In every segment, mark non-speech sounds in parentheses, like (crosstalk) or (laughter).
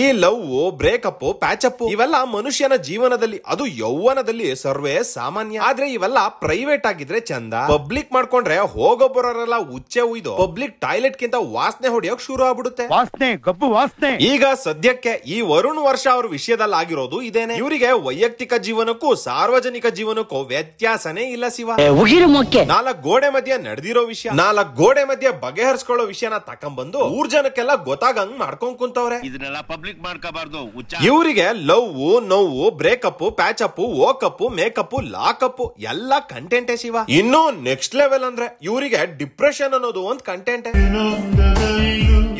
ಈ love breakup patch-up ಇವೆಲ್ಲ ಮನುಷ್ಯನ ಜೀವನದಲ್ಲಿ ಅದು ಯೌವನದಲ್ಲಿ ಸರ್ವೇ ಸಾಮಾನ್ಯ ಆದ್ರೆ ಇವೆಲ್ಲ ಪ್ರೈವೇಟ್ ಆಗಿದ್ರೆ ಚಂದ ಪಬ್ಲಿಕ್ ಮಾಡ್ಕೊಂಡ್ರೆ ಹೋಗೋಬರೋರೆಲ್ಲ ಉಚ್ಚೆ ಉಯ್ದು ಪಬ್ಲಿಕ್ ಟಾಯ್ಲೆಟ್ ಕಿಂತ ವಾಸನೆ ಹೊಡಿಯೋಕ್ ಶುರು ಆಗ್ಬಿಡುತ್ತೆ ವಾಸನೆ ಗಬ್ಬು ವಾಸನೆ ಈಗ ಸದ್ಯಕ್ಕೆ ಈ ವರುಣ್ ವರ್ಷ ಅವ್ರ ವಿಷಯದಲ್ಲಿ ಆಗಿರೋದು ಇದೇನೆ ಇವರಿಗೆ ವೈಯಕ್ತಿಕ ಜೀವನಕ್ಕೂ ಸಾರ್ವಜನಿಕ ಜೀವನಕ್ಕೂ ವ್ಯತ್ಯಾಸನೇ ಇಲ್ಲ ಶಿವ ನಾಲ್ಕು ಗೋಡೆ ಮಧ್ಯೆ ನಡೆದಿರೋ ವಿಷಯ ನಾಲ್ಕು ಗೋಡೆ ಮಧ್ಯೆ ಬಗೆಹರಿಸ್ಕೊಳ್ಳೋ ವಿಷಯನ ತಕೊಂಡ್ಬಂದು ಊರ್ ಜನಕ್ಕೆಲ್ಲ ಗೊತ್ತಾಗಂಗ್ ಮಾಡ್ಕೊಂಡ್ ಕುಂತವ್ರೆ ಇದನ್ನೆಲ್ಲ ಇವರಿಗೆ ಲವ್ ನೋವು ಬ್ರೇಕಪ್ ಪ್ಯಾಚಪ್ ಓಕಪ್ ಮೇಕಪ್ ಅಪ್ ಎಲ್ಲಾ ಕಂಟೆಂಟ್ ಶಿವ ಇನ್ನು ನೆಕ್ಸ್ಟ್ ಲೆವೆಲ್ ಅಂದ್ರೆ ಇವರಿಗೆ ಡಿಪ್ರೆಷನ್ ಅನ್ನೋದು ಒಂದ್ ಕಂಟೆಂಟ್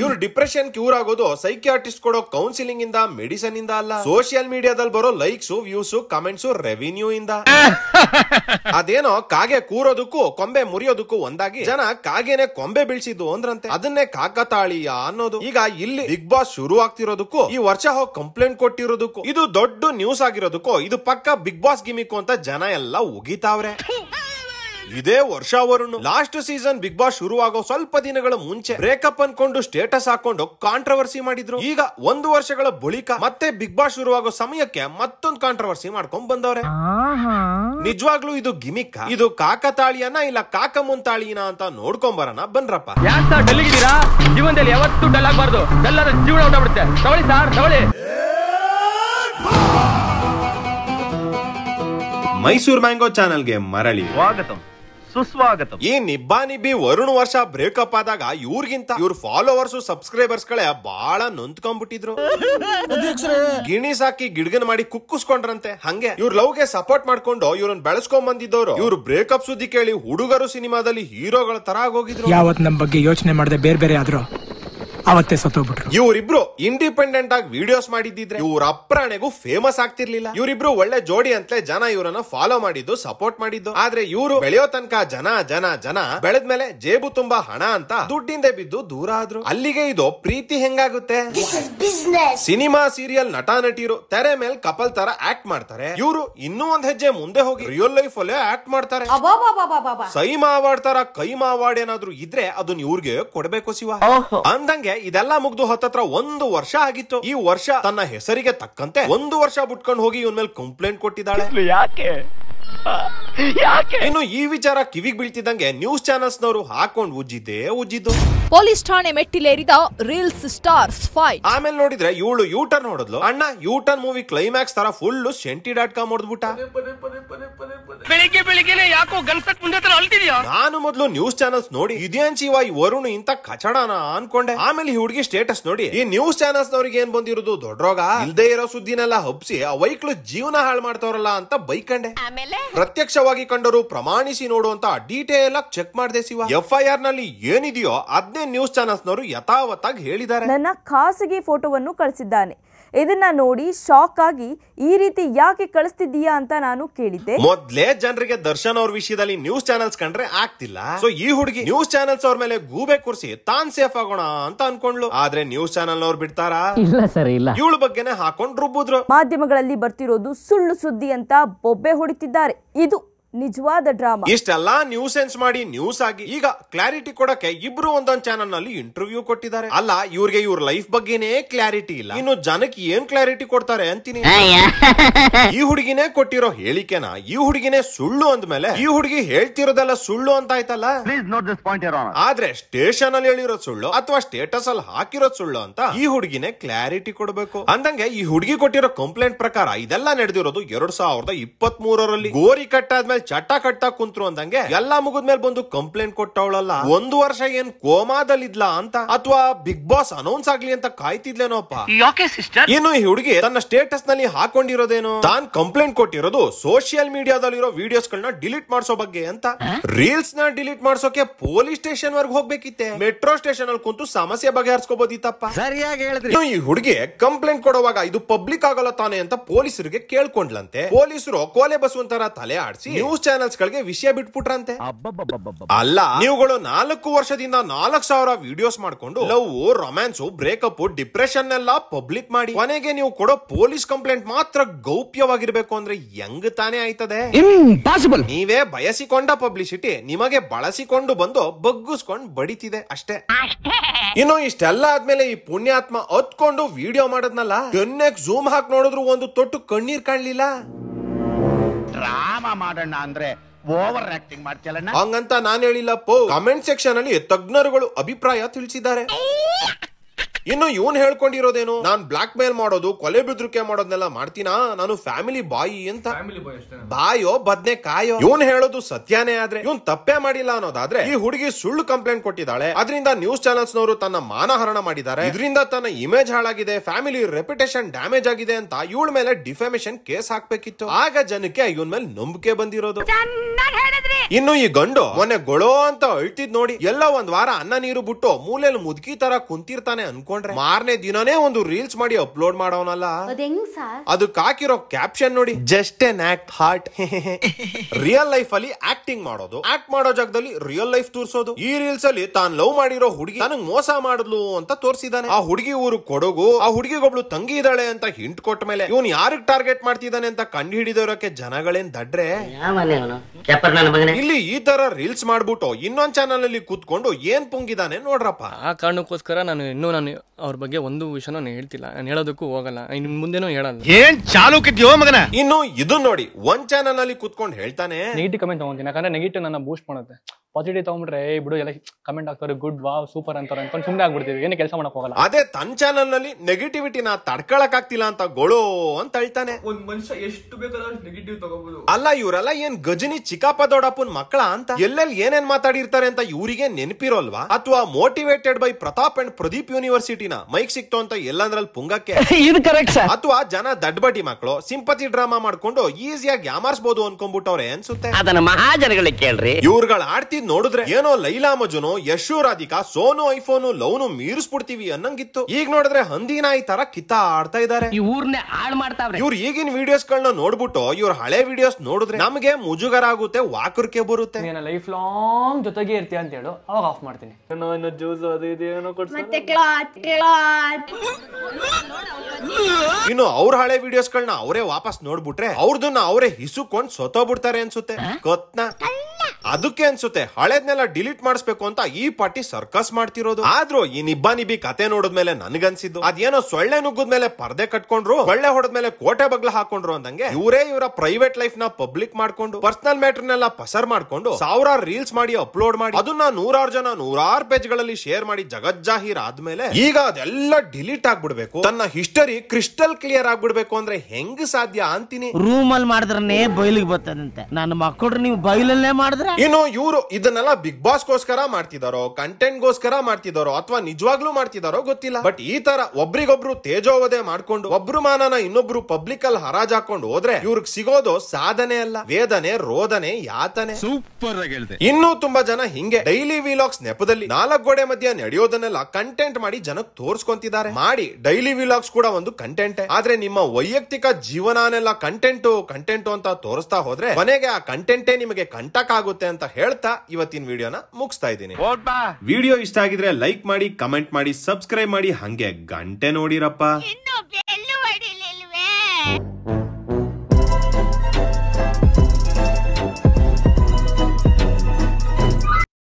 ಇವ್ರು ಡಿಪ್ರೆಷನ್ ಕ್ಯೂರ್ ಆಗೋದು ಸೈಕಿಯಾಟಿಸ್ಟ್ ಕೊಡೋ ಕೌನ್ಸಿಲಿಂಗ್ ಇಂದ ಮೆಡಿಸನ್ ಇಂದ ಅಲ್ಲ ಸೋಷಿಯಲ್ ಮೀಡಿಯಾದಲ್ಲಿ ಬರೋ ಲೈಕ್ಸ್ ವ್ಯೂಸ್ ಕಮೆಂಟ್ಸು ರೆವಿನ್ಯೂ ಇಂದ ಅದೇನೋ ಕಾಗೆ ಕೂರೋದಕ್ಕೂ ಕೊಂಬೆ ಮುರಿಯೋದಕ್ಕೂ ಒಂದಾಗಿ ಜನ ಕಾಗೆನೆ ಕೊಂಬೆ ಬೀಳ್ಸಿದ್ದು ಅಂದ್ರಂತೆ ಅದನ್ನೇ ಕಾಕತಾಳೀಯ ಅನ್ನೋದು ಈಗ ಇಲ್ಲಿ ಬಿಗ್ ಬಾಸ್ ಶುರು ಆಗ್ತಿರೋದಕ್ಕೂ ಈ ವರ್ಷ ಹೋಗಿ ಕಂಪ್ಲೇಂಟ್ ಕೊಟ್ಟಿರೋದಕ್ಕೂ ಇದು ದೊಡ್ಡ ನ್ಯೂಸ್ ಆಗಿರೋದಕ್ಕೂ ಇದು ಪಕ್ಕ ಬಿಗ್ ಬಾಸ್ ಗಿಮಿಕ್ಕು ಅಂತ ಜನ ಎಲ್ಲ ಉಗಿತಾವ್ರೆ ಇದೇ ವರ್ಷ ಅವರನ್ನು ಲಾಸ್ಟ್ ಸೀಸನ್ ಬಿಗ್ ಬಾಸ್ ಶುರುವಾಗೋ ಸ್ವಲ್ಪ ದಿನಗಳ ಮುಂಚೆ ಬ್ರೇಕಪ್ ಅನ್ಕೊಂಡು ಸ್ಟೇಟಸ್ ಹಾಕೊಂಡು ಕಾಂಟ್ರವರ್ಸಿ ಮಾಡಿದ್ರು ಈಗ ಒಂದು ವರ್ಷಗಳ ಬಳಿಕ ಮತ್ತೆ ಬಿಗ್ ಬಾಸ್ ಶುರುವಾಗೋ ಸಮಯಕ್ಕೆ ಮತ್ತೊಂದು ಕಾಂಟ್ರವರ್ಸಿ ಮಾಡ್ಕೊಂಡ್ ಬಂದವ್ರೆ ನಿಜವಾಗ್ಲೂ ಇದು ಗಿಮಿಕ್ ಇದು ಕಾಕ ತಾಳಿಯನ ಇಲ್ಲ ಕಾಕ ಮುಂತಾಳಿನ ಅಂತ ನೋಡ್ಕೊಂಡ್ ಬರೋಣ ಬನ್ರಪ್ಪ ಜೀವನದಲ್ಲಿ ಯಾವತ್ತೂ ಡಲ್ ಜೀವನ ಹೊಟ್ಟಬಿಡುತ್ತೆ ತಗೊಳ್ಳಿ ತಗೊಳ್ಳಿ ಮೈಸೂರು ಮ್ಯಾಂಗೋ ಚಾನೆಲ್ಗೆ ಮರಳಿ ಸ್ವಾಗತ ಸುಸ್ವಾಗತ ಈ ನಿಬ್ಬಾ ನಿಬ್ಬಿ ವರುಣ್ ವರ್ಷ ಬ್ರೇಕಪ್ ಆದಾಗ ಇವ್ರಿಗಿಂತ ಇವ್ರ ಫಾಲೋವರ್ಸ್ ಸಬ್ಸ್ಕ್ರೈಬರ್ಸ್ ಗಳೇ ಬಾಳ ನೊಂದ್ಕೊಂಡ್ಬಿಟ್ಟಿದ್ರು ಗಿಣಿ ಸಾಕಿ ಗಿಡ್ಗನ್ ಮಾಡಿ ಕುಕ್ಕಿಸ್ಕೊಂಡ್ರಂತೆ ಹಂಗೆ ಇವ್ರ ಲವ್ ಗೆ ಸಪೋರ್ಟ್ ಮಾಡ್ಕೊಂಡು ಇವ್ರನ್ನ ಬೆಳೆಸ್ಕೊಂಡ್ ಬಂದಿದ್ದವ್ರು ಇವ್ರು ಬ್ರೇಕಪ್ ಸುದ್ದಿ ಕೇಳಿ ಹುಡುಗರು ಸಿನಿಮಾದಲ್ಲಿ ಹೀರೋಗಳ ತರ ಆಗೋಗಿದ್ರು ಯಾವತ್ ನಮ್ ಬಗ್ಗೆ ಯೋಚನೆ ಮಾಡದೆ ಬೇರೆ ಬೇರೆ ಆದ್ರೂ ಅವತ್ತೆ ಸತ್ತೋಗ್ಬಿಟ್ರು ಇವರಿಬ್ರು ಇಂಡಿಪೆಂಡೆಂಟ್ ಆಗಿ ವಿಡಿಯೋಸ್ ಮಾಡಿದ್ರೆ ಇವ್ರ ಅಪ್ರಾಣೆಗೂ ಫೇಮಸ್ ಆಗ್ತಿರ್ಲಿಲ್ಲ ಇವರಿಬ್ರು ಒಳ್ಳೆ ಜೋಡಿ ಅಂತಲೇ ಜನ ಇವರನ್ನ ಫಾಲೋ ಮಾಡಿದ್ದು ಸಪೋರ್ಟ್ ಮಾಡಿದ್ದು ಆದ್ರೆ ಇವರು ಬೆಳೆಯೋ ತನಕ ಜನ ಜನ ಜನ ಬೆಳೆದ್ಮೇಲೆ ಜೇಬು ತುಂಬಾ ಹಣ ಅಂತ ದುಡ್ಡಿಂದ ಬಿದ್ದು ದೂರ ಆದ್ರು ಅಲ್ಲಿಗೆ ಇದು ಪ್ರೀತಿ ಹೆಂಗಾಗುತ್ತೆ ಸಿನಿಮಾ ಸೀರಿಯಲ್ ನಟ ನಟಿಯರು ತೆರೆ ಮೇಲೆ ಕಪಲ್ ತರ ಆಕ್ಟ್ ಮಾಡ್ತಾರೆ ಇವರು ಇನ್ನೂ ಒಂದ್ ಹೆಜ್ಜೆ ಮುಂದೆ ಹೋಗಿ ರಿಯಲ್ ಲೈಫ್ ಅಲ್ಲೇ ಆಕ್ಟ್ ಮಾಡ್ತಾರೆ ಸೈ ಅವಾರ್ಡ್ ತರ ಕೈ ಅವಾರ್ಡ್ ಏನಾದ್ರು ಇದ್ರೆ ಅದನ್ನ ಇವ್ರಿಗೆ ಕೊಡ್ಬೇಕು ಶಿವ ಅಂದಂಗೆ ಇದೆಲ್ಲ ಮುಗ್ದು ಹತ್ತತ್ರ ಒಂದು ವರ್ಷ ಆಗಿತ್ತು ಈ ವರ್ಷ ತನ್ನ ಹೆಸರಿಗೆ ತಕ್ಕಂತೆ ಒಂದು ವರ್ಷ ಬಿಟ್ಕೊಂಡು ಹೋಗಿ ಇವನ್ ಮೇಲೆ ಕಂಪ್ಲೇಂಟ್ ಕೊಟ್ಟಿದ್ದಾಳೆ ಯಾಕೆ ಇನ್ನು ಈ ವಿಚಾರ ಕಿವಿಗ್ ಬೀಳ್ತಿದ್ದಂಗೆ ನ್ಯೂಸ್ ಚಾನೆಲ್ಸ್ ನವರು ಹಾಕೊಂಡು ಉಜ್ಜಿದ್ದೇ ಉಜ್ಜಿದ್ದು ಪೊಲೀಸ್ ಠಾಣೆ ಮೆಟ್ಟಿಲೇರಿದ ರೀಲ್ಸ್ ಸ್ಟಾರ್ಸ್ ಫೈವ್ ಆಮೇಲೆ ನೋಡಿದ್ರೆ ಇವಳು ಯೂಟರ್ನ್ ಟರ್ನ್ ಅಣ್ಣ ಯೂಟರ್ನ್ ಮೂವಿ ಕ್ಲೈಮ್ಯಾಕ್ಸ್ ತರ ಫುಲ್ ಸೆಂಟಿ ಡಾಟ್ ಕಾಮ್ ಹೊಡೆದ್ಬಿಟ್ಟ ಬೆಳಿಗ್ಗೆ ಬೆಳಿಗ್ಗೆ ಯಾಕೋ ಗನ್ಸಕ್ ಮುಂದೆ ಅಲ್ತಿದ್ಯಾ ನಾನು ಮೊದಲು ನ್ಯೂಸ್ ಚಾನಲ್ಸ್ ನೋಡಿ ಇದೇನ್ ಶಿವ ಈ ವರುಣ್ ಇಂತ ಕಚಡಾನ ಅನ್ಕೊಂಡೆ ಆಮೇಲೆ ಈ ಹುಡುಗಿ ಸ್ಟೇಟಸ್ ನೋಡಿ ಈ ನ್ಯೂಸ್ ಚಾನಲ್ಸ್ ಅವ್ರಿಗೆ ಏನ್ ಬಂದಿರೋದು ದೊಡ್ಡ ರೋಗ ಇಲ್ದೆ ಇರೋ ಸುದ್ದಿನೆಲ್ಲ ಹಬ್ಸಿ ಆ ವೈಕ್ಳು ಜೀವನ ಹಾಳು ಮಾಡ್ತಾವ್ರಲ್ಲ ಅಂತ ಬೈಕಂಡೆ ಪ್ರತ್ಯಕ್ಷವಾಗಿ ಕಂಡರು ಪ್ರಮಾಣಿಸಿ ನೋಡುವಂತ ಡೀಟೇಲ್ ಆಗಿ ಚೆಕ್ ಮಾಡಿದೆ ಶಿವ ಎಫ್ ಐ ಆರ್ ನಲ್ಲಿ ಏನಿದೆಯೋ ಅದ್ನೇ ನ್ಯೂಸ್ ಚಾನೆಲ್ಸ್ ನವರು ಯಥಾವತ್ತಾಗಿ ಹೇಳಿದ್ದಾರೆ ನನ್ನ ಖಾಸಗಿ ಫೋಟೋವನ್ನು ಕಳಿಸಿದ್ದಾನೆ ಇದನ್ನ ನೋಡಿ ಶಾಕ್ ಆಗಿ ಈ ರೀತಿ ಯಾಕೆ ಕಳಿಸ್ತಿದ್ದೀಯಾ ಅಂತ ನಾನು ಕೇಳಿದ್ದೆ ಮೊದ್ಲೇ ಜನರಿಗೆ ದರ್ಶನ್ ಅವ್ರ ವಿಷಯದಲ್ಲಿ ನ್ಯೂಸ್ ಚಾನೆಲ್ಸ್ ಕಂಡ್ರೆ ಆಗ್ತಿಲ್ಲ ಸೊ ಈ ಹುಡುಗಿ ನ್ಯೂಸ್ ಚಾನೆಲ್ಸ್ ಅವ್ರ ಮೇಲೆ ಗೂಬೆ ಕೂರಿಸಿ ತಾನ್ ಸೇಫ್ ಆಗೋಣ ಅಂತ ಅನ್ಕೊಂಡ್ಲು ಆದ್ರೆ ನ್ಯೂಸ್ ಚಾನೆಲ್ ಅವ್ರು ಬಿಡ್ತಾರಾ ಇಲ್ಲ ಸರ್ ಇಲ್ಲ ಇವಳ ಬಗ್ಗೆನೆ ಹಾಕೊಂಡ್ ರುಬ್ಬುದ್ರು ಮಾಧ್ಯಮಗಳಲ್ಲಿ ಬರ್ತಿರೋದು ಸುಳ್ಳು ಸುದ್ದಿ ಅಂತ ಬೊಬ್ಬೆ ಹೊಡಿತಿದ್ದಾರೆ ಇದು ನಿಜವಾದ ಡ್ರಾಮಾ ಇಷ್ಟೆಲ್ಲಾ ನ್ಯೂಸ್ ಸೆನ್ಸ್ ಮಾಡಿ ನ್ಯೂಸ್ ಆಗಿ ಈಗ ಕ್ಲಾರಿಟಿ ಕೊಡಕ್ಕೆ ಇಬ್ರು ಒಂದೊಂದ್ ಚಾನಲ್ ನಲ್ಲಿ ಇಂಟರ್ವ್ಯೂ ಕೊಟ್ಟಿದ್ದಾರೆ ಅಲ್ಲ ಇವ್ರಿಗೆ ಇವ್ರ ಲೈಫ್ ಬಗ್ಗೆನೇ ಕ್ಲಾರಿಟಿ ಇಲ್ಲ ಇನ್ನು ಜನಕ್ಕೆ ಏನ್ ಕ್ಲಾರಿಟಿ ಕೊಡ್ತಾರೆ ಅಂತೀನಿ ಈ ಹುಡುಗಿನೇ ಕೊಟ್ಟಿರೋ ಹೇಳಿಕೆನ ಈ ಹುಡುಗಿನೇ ಸುಳ್ಳು ಅಂದ್ಮೇಲೆ ಈ ಹುಡುಗಿ ಹೇಳ್ತಿರೋದೆಲ್ಲ ಸುಳ್ಳು ಅಂತ ಆಯ್ತಲ್ಲ ಆದ್ರೆ ಸ್ಟೇಷನ್ ಅಲ್ಲಿ ಹೇಳಿರೋ ಸುಳ್ಳು ಅಥವಾ ಸ್ಟೇಟಸ್ ಅಲ್ಲಿ ಹಾಕಿರೋ ಸುಳ್ಳು ಅಂತ ಈ ಹುಡುಗಿನೇ ಕ್ಲಾರಿಟಿ ಕೊಡಬೇಕು ಅಂದಂಗೆ ಈ ಹುಡುಗಿ ಕೊಟ್ಟಿರೋ ಕಂಪ್ಲೇಂಟ್ ಪ್ರಕಾರ ಇದೆಲ್ಲ ನಡೆದಿರೋದು ಎರಡ್ ಸಾವಿರದ ಇಪ್ಪತ್ತ್ ಮೂರರಲ್ಲಿ ಗೋರಿ ಕಟ್ಟಾದ್ಮೇಲೆ ಚಟ ಕಟ್ತಾ ಕುಂತ್ರು ಅಂದಂಗೆ ಎಲ್ಲಾ ಮುಗಿದ್ಮೇಲೆ ಬಂದು ಕಂಪ್ಲೇಂಟ್ ಕೊಟ್ಟವಳಲ್ಲ ಒಂದು ವರ್ಷ ಏನ್ ಇದ್ಲಾ ಅಂತ ಅಥವಾ ಬಿಗ್ ಬಾಸ್ ಅನೌನ್ಸ್ ಆಗ್ಲಿ ಅಂತ ಕಾಯ್ತಿದ್ಲೇನೋಪ್ಪ ಇನ್ನು ಈ ಹುಡುಗಿ ತನ್ನ ಸ್ಟೇಟಸ್ ನಲ್ಲಿ ಹಾಕೊಂಡಿರೋದೇನು ತಾನ್ ಕಂಪ್ಲೇಂಟ್ ಕೊಟ್ಟಿರೋದು ಸೋಷಿಯಲ್ ಮೀಡಿಯಾದಲ್ಲಿರೋ ವಿಡಿಯೋಸ್ ಗಳನ್ನ ಡಿಲೀಟ್ ಮಾಡಿಸೋ ಬಗ್ಗೆ ಅಂತ ರೀಲ್ಸ್ ನ ಡಿಲೀಟ್ ಮಾಡ್ಸೋಕೆ ಪೊಲೀಸ್ ಸ್ಟೇಷನ್ ವರ್ಗ ಹೋಗ್ಬೇಕಿತ್ತೆ ಮೆಟ್ರೋ ಸ್ಟೇಷನ್ ಅಲ್ಲಿ ಕುಂತು ಸಮಸ್ಯೆ ಬಗೆಹರಿಸ್ಕೋಬಹುದಿತ್ತಪ್ಪ ಸರಿಯಾಗಿ ಹೇಳಿದ್ರಿ ಈ ಹುಡುಗಿ ಕಂಪ್ಲೇಂಟ್ ಕೊಡುವಾಗ ಇದು ಪಬ್ಲಿಕ್ ಆಗಲ್ಲ ತಾನೆ ಅಂತ ಪೊಲೀಸರಿಗೆ ಕೇಳ್ಕೊಂಡ್ಲಂತೆ ಪೊಲೀಸರು ಕೋಲೆ ಬಸುವಂತರ ತಲೆ ಆಡಿಸಿ ನ್ಯೂಸ್ ಚಾನೆಲ್ಸ್ ಗಳಿಗೆ ವಿಷಯ ಬಿಟ್ಬಿಟ್ರಂತೆ ಅಲ್ಲ ನೀವುಗಳು ನಾಲ್ಕು ವರ್ಷದಿಂದ ನಾಲ್ಕು ಸಾವಿರ ವಿಡಿಯೋಸ್ ಮಾಡ್ಕೊಂಡು ಲವ್ ರೊಮ್ಯಾನ್ಸ್ ಬ್ರೇಕಪ್ ಡಿಪ್ರೆಷನ್ ಎಲ್ಲ ಪಬ್ಲಿಕ್ ಮಾಡಿ ಕೊನೆಗೆ ನೀವು ಕೊಡೋ ಪೊಲೀಸ್ ಕಂಪ್ಲೇಂಟ್ ಮಾತ್ರ ಗೌಪ್ಯವಾಗಿರ್ಬೇಕು ಅಂದ್ರೆ ಹೆಂಗ್ ತಾನೇ ಆಯ್ತದೆ ಇಂಪಾಸಿಬಲ್ ನೀವೇ ಬಯಸಿಕೊಂಡ ಪಬ್ಲಿಸಿಟಿ ನಿಮಗೆ ಬಳಸಿಕೊಂಡು ಬಂದು ಬಗ್ಗಿಸ್ಕೊಂಡು ಬಡಿತಿದೆ ಅಷ್ಟೇ ಇನ್ನು ಇಷ್ಟೆಲ್ಲ ಆದ್ಮೇಲೆ ಈ ಪುಣ್ಯಾತ್ಮ ಹೊತ್ಕೊಂಡು ವಿಡಿಯೋ ಮಾಡದ್ನಲ್ಲ ಜೊನ್ನೆಗ್ ಝೂಮ್ ಹಾಕಿ ನೋಡಿದ್ರು ಒಂದು ತೊಟ್ಟು ಕಣ್ಣೀರ್ ಕಾಣ್ಲಿಲ್ಲ ರಾಮ ಮಾಡೋಣ ಅಂದ್ರೆ ಓವರ್ ಆಕ್ಟಿಂಗ್ ಮಾಡ್ತಿಯಲ್ಲ ಹಂಗಂತ ನಾನು ಹೇಳಿಲ್ಲ ಪೋ ಕಮೆಂಟ್ ಸೆಕ್ಷನ್ ಅಲ್ಲಿ ತಜ್ಞರುಗಳು ಅಭಿಪ್ರಾಯ ತಿಳಿಸಿದ್ದಾರೆ ಇನ್ನು ಇವನ್ ಹೇಳ್ಕೊಂಡಿರೋದೇನು ನಾನ್ ಬ್ಲಾಕ್ ಮೇಲ್ ಮಾಡೋದು ಕೊಲೆ ಬಿದ್ರಿಕೆ ಮಾಡೋದನ್ನೆಲ್ಲ ಮಾಡ್ತೀನಾ ನಾನು ಫ್ಯಾಮಿಲಿ ಬಾಯಿ ಅಂತ ಬಾಯೋ ಬದ್ನೆ ಕಾಯೋ ಇವನ್ ಹೇಳೋದು ಸತ್ಯಾನೇ ಆದ್ರೆ ಇವನ್ ತಪ್ಪೇ ಮಾಡಿಲ್ಲ ಅನ್ನೋದಾದ್ರೆ ಈ ಹುಡುಗಿ ಸುಳ್ಳು ಕಂಪ್ಲೇಂಟ್ ಕೊಟ್ಟಿದ್ದಾಳೆ ಅದರಿಂದ ನ್ಯೂಸ್ ಚಾನೆಲ್ಸ್ ನವರು ತನ್ನ ಮಾನಹರಣ ಮಾಡಿದ್ದಾರೆ ಇದರಿಂದ ತನ್ನ ಇಮೇಜ್ ಹಾಳಾಗಿದೆ ಫ್ಯಾಮಿಲಿ ರೆಪ್ಯುಟೇಷನ್ ಡ್ಯಾಮೇಜ್ ಆಗಿದೆ ಅಂತ ಇವಳ ಮೇಲೆ ಡಿಫಾಮೇಶನ್ ಕೇಸ್ ಹಾಕ್ಬೇಕಿತ್ತು ಆಗ ಜನಕ್ಕೆ ಇವನ್ ಮೇಲೆ ನಂಬಿಕೆ ಬಂದಿರೋದು ಇನ್ನು ಈ ಗಂಡು ಮೊನ್ನೆ ಗೊಳೋ ಅಂತ ಅಳ್ತಿದ್ ನೋಡಿ ಎಲ್ಲ ಒಂದ್ ವಾರ ಅನ್ನ ನೀರು ಬಿಟ್ಟು ಮೂಲೆಯಲ್ಲಿ ಮುದುಕಿ ತರ ಕುಂತಿರ್ತಾನೆ ಅನ್ಕೊಂಡ್ರೆ ಮಾರನೇ ದಿನನೇ ಒಂದು ರೀಲ್ಸ್ ಮಾಡಿ ಅಪ್ಲೋಡ್ ಮಾಡೋನಲ್ಲ ಅದಕ್ಕೆ ಹಾಕಿರೋ ಕ್ಯಾಪ್ಷನ್ ನೋಡಿ just an act heart real (laughs) life ಅಲ್ಲಿ ಆಕ್ಟಿಂಗ್ ಮಾಡೋದು ಆಕ್ಟ್ ಮಾಡೋ ಜಾಗದಲ್ಲಿ ರಿಯಲ್ ಲೈಫ್ ತೋರಿಸೋದು ಈ ರೀಲ್ಸ್ ಅಲ್ಲಿ ತಾನ್ ಲವ್ ಮಾಡಿರೋ ಹುಡುಗಿ ನನಗ್ ಮೋಸ ಮಾಡಿದ್ಲು ಅಂತ ತೋರಿಸಿದಾನೆ ಆ ಹುಡುಗಿ ಊರು ಕೊಡಗು ಆ ಹುಡುಗಿಗೊಬ್ಳು ತಂಗಿ ಇದ್ದಾಳೆ ಅಂತ ಹಿಂಟ್ ಕೊಟ್ಟ ಮೇಲೆ ಇವನ್ ಯಾರಿಗ್ ಟಾರ್ಗೆಟ್ ಮಾಡ್ತಿದ್ದಾನೆ ಅಂತ ಕಂಡು ಹಿಡಿದಿರೋಕೆ ಜನಗಳೇನ್ ದಡ್ರೆ ಇಲ್ಲಿ ಈ ತರ ರೀಲ್ಸ್ ಮಾಡ್ಬಿಟ್ಟು ಇನ್ನೊಂದ್ ಚಾನಲ್ ಅಲ್ಲಿ ಕೂತ್ಕೊಂಡು ಏನ್ ಪುಂಗಿದಾನೆ ನೋಡ್ರಪ್ಪ ಆ ಕಾರಣಕ್ಕೋಸ್ಕರ ನಾನು ಇನ್ನೂ ನಾನು ಅವ್ರ ಬಗ್ಗೆ ಒಂದು ವಿಷಯ ನಾನು ಹೇಳ್ತಿಲ್ಲ ನಾನು ಹೇಳೋದಕ್ಕೂ ಹೋಗಲ್ಲ ಇನ್ ಮುಂದೆನೂ ಹೇಳಲ್ಲ ಏನ್ ಚಾಲು ಕಿದ್ಯೋ ಮಗನ ಇನ್ನು ಇದು ನೋಡಿ ಒಂದ್ ಚಾನಲ್ ಅಲ್ಲಿ ಕೂತ್ಕೊಂಡು ಹೇಳ್ತಾನೆ ನೆಗೆಟಿವ್ ಕಮೆಂಟ್ ತಗೊಂತೀನಿ ಯಾಕಂದ್ರೆ ನೆಗೆಟಿವ್ ನನ್ನ ಬೂಸ್ಟ್ ಮಾಡುತ್ತೆ ಪಾಸಿಟಿವ್ ತಗೊಂಡ್ರೆ ಏ ಬಿಡು ಎಲ್ಲ ಕಮೆಂಟ್ ಹಾಕ್ತಾರೆ ಗುಡ್ ವಾ ಸೂಪರ್ ಅಂತಾರೆ ಅಂತ ಸುಮ್ಮನೆ ಆಗ್ಬಿಡ್ತೀವಿ ಏನೇ ಕೆಲಸ ಮಾಡಕ್ ಹೋಗಲ್ಲ ಅದೇ ತನ್ ಚಾನಲ್ ನಲ್ಲಿ ನೆಗೆಟಿವಿಟಿನ ತಡ್ಕೊಳಕ್ ಆಗ್ತಿಲ್ಲ ಅಂತ ಗೋಳು ಅಂತ ಹೇಳ್ತಾನೆ ಒಂದ್ ಮನುಷ್ಯ ಎಷ್ಟು ಬೇಕಾದ್ರೂ ನೆಗೆಟಿವ್ ತಗೋಬಹುದು ಅಲ್ಲ ಇವರೆಲ್ಲ ಏನ್ ಗಜನಿ ಚಿಕ್ಕಪ್ಪ ದೊಡ್ಡಪ್ಪನ್ ಮಕ್ಕಳ ಅಂತ ಎಲ್ಲೆಲ್ಲಿ ಏನೇನ್ ಮಾತಾಡಿರ್ತಾರೆ ಅಂತ ಇವರಿಗೆ ನೆನಪಿರೋಲ್ವಾ ಅಥವಾ motivated by Pratap and Pradeep ಯೂನಿವರ್ಸಿಟಿನ ಮೈಕ್ ಸಿಕ್ತು ಅಂತ ಎಲ್ಲಂದ್ರಲ್ಲಿ ಪುಂಗಕ್ಕೆ (laughs) ಇದು ಕರೆಕ್ಟ್ ಸರ್ ಅಥವಾ ಜನ ದಡ್ಬಡಿ ಮಕ್ಕಳು ಸಿಂಪತಿ ಡ್ರಾಮಾ ಮಾಡ್ಕೊಂಡು ಈಸಿಯಾಗಿ ಯಾಮಾರ್ಸ್ಬೋದು ಅವ್ರೆ ಅನ್ಸುತ್ತೆ ಅದನ್ನ ಮಹಾಜನಗಳಿಗೆ ಕೇಳ್ರಿ ಇವ್ರುಗಳು ಆಡ್ತಿ ಇದ್ ನೋಡಿದ್ರೆ ಏನೋ ಲೈಲಾ ಮಜುನು ಯಶು ರಾಧಿಕಾ ಸೋನು ಐಫೋನು ಲವ್ನು ಮೀರಿಸ್ಬಿಡ್ತೀವಿ ಅನ್ನಂಗಿತ್ತು ಈಗ ನೋಡಿದ್ರೆ ಈ ತರ ಕಿತ್ತ ಆಡ್ತಾ ಇದಾರೆ ಇವ್ರ ಈಗಿನ ವಿಡಿಯೋಸ್ ಗಳನ್ನ ನೋಡ್ಬಿಟ್ಟು ಇವ್ರ ಹಳೆ ವಿಡಿಯೋಸ್ ನೋಡಿದ್ರೆ ನಮ್ಗೆ ಮುಜುಗರ ಆಗುತ್ತೆ ವಾಕರ್ಕೆ ಬರುತ್ತೆ ಲೈಫ್ ಲಾಂಗ್ ಜೊತೆಗೆ ಇರ್ತೀಯ ಅಂತ ಹೇಳು ಅವಾಗ ಆಫ್ ಮಾಡ್ತೀನಿ ಇನ್ನು ಅವ್ರ ಹಳೆ ವಿಡಿಯೋಸ್ ಗಳನ್ನ ಅವರೇ ವಾಪಸ್ ನೋಡ್ಬಿಟ್ರೆ ಅವ್ರದನ್ನ ಅವರೇ ಹಿಸುಕೊಂಡ್ ಸೊತೋಗ್ಬಿಡ್ತಾರೆ ಅನ್ಸುತ್ತೆ ಗೊತ್ತಾ ಅದಕ್ಕೆ ಅನ್ಸುತ್ತೆ ಹಳೆದ್ನೆಲ್ಲ ಡಿಲೀಟ್ ಮಾಡಿಸ್ಬೇಕು ಅಂತ ಈ ಪಾರ್ಟಿ ಸರ್ಕಸ್ ಮಾಡ್ತಿರೋದು ಆದ್ರೂ ಈ ನಿಬ್ಬಾ ನಿಬ್ಬಿ ಕತೆ ನೋಡಿದ್ಮೇಲೆ ನನ್ಗನ್ಸಿದ್ದು ಅದೇನೋ ಸೊಳ್ಳೆ ನುಗ್ಗದ್ಮೇಲೆ ಪರ್ದೆ ಕಟ್ಕೊಂಡ್ರು ಸೊಳ್ಳೆ ಹೊಡೆದ್ಮೇಲೆ ಕೋಟೆ ಬಗ್ಲ ಹಾಕೊಂಡ್ರು ಅಂದಂಗೆ ಇವರೇ ಇವರ ಪ್ರೈವೇಟ್ ಲೈಫ್ ನ ಪಬ್ಲಿಕ್ ಮಾಡ್ಕೊಂಡು ಪರ್ಸನಲ್ ಮ್ಯಾಟರ್ ನೆಲ್ಲ ಪಸರ್ ಮಾಡ್ಕೊಂಡು ಸಾವಿರಾರು ರೀಲ್ಸ್ ಮಾಡಿ ಅಪ್ಲೋಡ್ ಮಾಡಿ ಅದನ್ನ ನೂರಾರು ಜನ ನೂರಾರು ಪೇಜ್ ಗಳಲ್ಲಿ ಶೇರ್ ಮಾಡಿ ಜಾಹೀರ್ ಆದ್ಮೇಲೆ ಈಗ ಅದೆಲ್ಲ ಡಿಲೀಟ್ ಆಗ್ಬಿಡ್ಬೇಕು ತನ್ನ ಹಿಸ್ಟರಿ ಕ್ರಿಸ್ಟಲ್ ಕ್ಲಿಯರ್ ಆಗ್ಬಿಡ್ಬೇಕು ಅಂದ್ರೆ ಹೆಂಗ್ ಸಾಧ್ಯ ಅಂತೀನಿ ರೂಮ್ ಅಲ್ಲಿ ಮಾಡಿದ್ರೆ ಬಯಲಿಗೆ ಬರ್ತದಂತೆ ನನ್ನ ಮಕ್ಕಳು ನೀವು ಬಯಲಲ್ಲೇ ಮಾಡಿದ್ರೆ ಇನ್ನು ಇವರು ಇದನ್ನೆಲ್ಲ ಬಿಗ್ ಬಾಸ್ಗೋಸ್ಕರ ಮಾಡ್ತಿದಾರೋ ಕಂಟೆಂಟ್ ಗೋಸ್ಕರ ಮಾಡ್ತಿದಾರೋ ಅಥವಾ ನಿಜವಾಗ್ಲೂ ಮಾಡ್ತಿದಾರೋ ಗೊತ್ತಿಲ್ಲ ಬಟ್ ಈ ತರ ಒಬ್ರಿಗೊಬ್ರು ತೇಜೋವದೆ ಮಾಡ್ಕೊಂಡು ಒಬ್ರು ಮಾನನ ಇನ್ನೊಬ್ರು ಪಬ್ಲಿಕ್ ಅಲ್ಲಿ ಹಾಕೊಂಡು ಹೋದ್ರೆ ಇವ್ರಿಗೆ ಸಿಗೋದು ಸಾಧನೆ ಅಲ್ಲ ವೇದನೆ ರೋದನೆ ಯಾತನೆ ಸೂಪರ್ ಆಗಿ ಇನ್ನೂ ತುಂಬಾ ಜನ ಹಿಂಗೆ ಡೈಲಿ ವಿಲಾಗ್ಸ್ ನೆಪದಲ್ಲಿ ನಾಲ್ಕು ಗೋಡೆ ಮಧ್ಯ ನಡೆಯೋದನ್ನೆಲ್ಲ ಕಂಟೆಂಟ್ ಮಾಡಿ ಜನಕ್ಕೆ ತೋರಿಸ್ಕೊಂತಿದ್ದಾರೆ ಮಾಡಿ ಡೈಲಿ ವಿಲಾಗ್ಸ್ ಕೂಡ ಒಂದು ಕಂಟೆಂಟ್ ಆದ್ರೆ ನಿಮ್ಮ ವೈಯಕ್ತಿಕ ಜೀವನನೆಲ್ಲ ಕಂಟೆಂಟ್ ಕಂಟೆಂಟ್ ಅಂತ ತೋರಿಸ್ತಾ ಹೋದ್ರೆ ಕೊನೆಗೆ ಆ ಕಂಟೆಂಟೇ ನಿಮಗೆ ಕಂಟಕ್ ಆಗುತ್ತೆ ಆಗುತ್ತೆ ಅಂತ ಹೇಳ್ತಾ ಇವತ್ತಿನ ವಿಡಿಯೋನ ಮುಗಿಸ್ತಾ ಇದ್ದೀನಿ ವಿಡಿಯೋ ಇಷ್ಟ ಆಗಿದ್ರೆ ಲೈಕ್ ಮಾಡಿ ಕಮೆಂಟ್ ಮಾಡಿ ಸಬ್ಸ್ಕ್ರೈಬ್ ಮಾಡಿ ಹಂಗೆ ಗಂಟೆ ನೋಡಿರಪ್ಪ